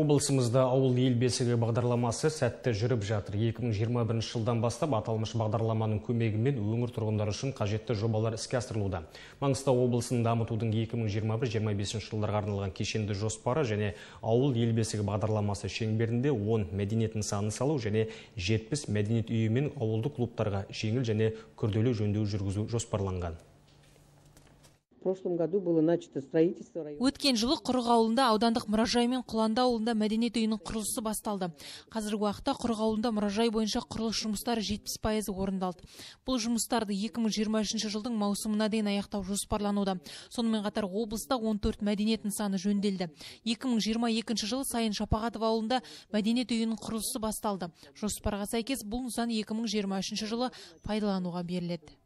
Облысымызда ауыл ел бесігі бағдарламасы сәтті жүріп жатыр. 2021 жылдан бастап аталмыш бағдарламаның көмегімен өңір тұрғындары үшін қажетті жобалар іске асырылуда. Маңғыстау облысын дамытудың 2021 2025 жылдарға арналған кешенді жоспары және ауыл ел бесігі бағдарламасы шеңберінде 10 мәдениет нысаны салу және 70 мәдениет үйі мен ауылды клубтарға жеңіл және күрделі жөндеу жүргізу жоспарланған. Өткен жылы Құрық ауылында аудандық мұражай мен Құланда ауылында мәдениет үйінің құрылысы басталды. Қазіргі уақытта Құрық ауылында мұражай бойынша құрылыс жұмыстары 70% орындалды. Бұл жұмыстарды 2023 жылдың маусымына дейін аяқтау жоспарлануда. Сонымен қатар облыста 14 мәдениет нысаны жөнделді. 2022 жылы сайын Шапағатов ауылында мәдениет үйінің құрылысы басталды. Жоспарға сәйкес бұл нысан 2023 жылы пайдалануға беріледі.